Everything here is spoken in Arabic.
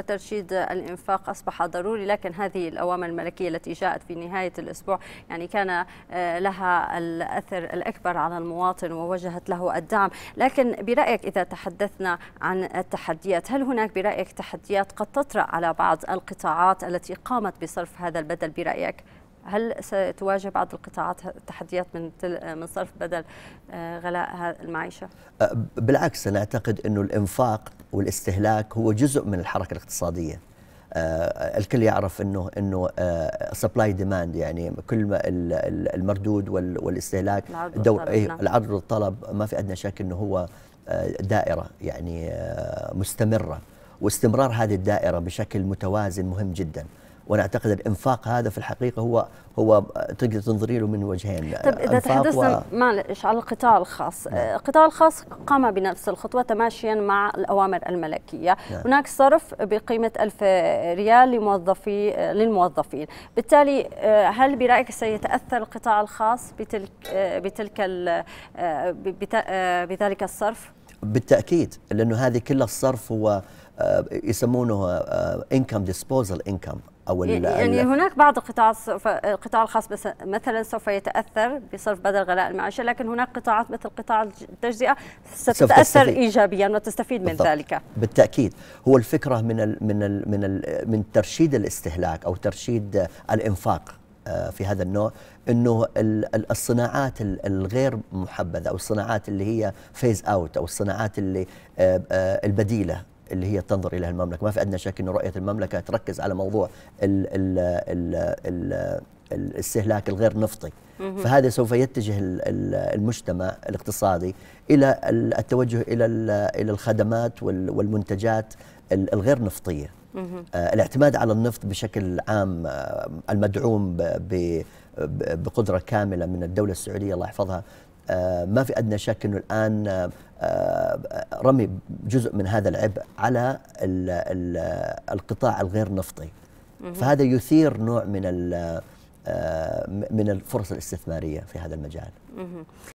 وترشيد الإنفاق أصبح ضروري لكن هذه الأوامر الملكية التي جاءت في نهاية الأسبوع يعني كان آه، لها الأثر الأكبر على المواطن ووجهت له الدعم لكن برأيك إذا تحدثنا عن التحديات هل هناك برأيك تحديات قد تطرأ على بعض القطاعات التي قامت بصرف هذا البدل برأيك؟ هل ستواجه بعض القطاعات تحديات من من صرف بدل آه، غلاء المعيشه؟ بالعكس انا اعتقد انه الانفاق والاستهلاك هو جزء من الحركه الاقتصاديه آه، الكل يعرف انه انه سبلاي آه، ديماند يعني كل ما المردود والاستهلاك العرض والطلب إيه، نعم. العرض والطلب ما في ادنى شك انه هو آه، دائره يعني مستمره واستمرار هذه الدائره بشكل متوازن مهم جدا وانا اعتقد الانفاق هذا في الحقيقه هو هو تقدر تنظري له من وجهين طيب اذا تحدثنا و... معلش على القطاع الخاص، نعم. آه، القطاع الخاص قام بنفس الخطوه تماشيا مع الاوامر الملكيه، نعم. هناك صرف بقيمه 1000 ريال لموظفي آه، للموظفين، بالتالي آه، هل برايك سيتاثر القطاع الخاص بتلك بتلك بذلك الصرف؟ بالتاكيد لانه هذه كلها الصرف هو آه، يسمونه انكم ديسبوزل انكم او يعني هناك بعض القطاعات القطاع الخاص مثلا سوف يتاثر بصرف بدل غلاء المعيشه لكن هناك قطاعات مثل قطاع التجزئه ستتاثر ايجابيا وتستفيد بالضبط. من ذلك بالتاكيد هو الفكره من الـ من الـ من الـ من ترشيد الاستهلاك او ترشيد الانفاق آه، في هذا النوع انه الصناعات الغير محبذه او الصناعات اللي هي فيز اوت او الصناعات اللي آه، آه، البديله اللي هي تنظر اليها المملكه، ما في ادنى شك انه رؤيه المملكه تركز على موضوع الاستهلاك الغير نفطي فهذا سوف يتجه المجتمع الاقتصادي الى التوجه الى الى الخدمات والمنتجات الغير نفطيه آه، الاعتماد على النفط بشكل عام آه، المدعوم بقدرة كاملة من الدولة السعودية الله يحفظها آه، ما في أدنى شك أنه الآن رمي جزء من هذا العبء على القطاع الغير نفطي فهذا يثير نوع من من الفرص الاستثمارية في هذا المجال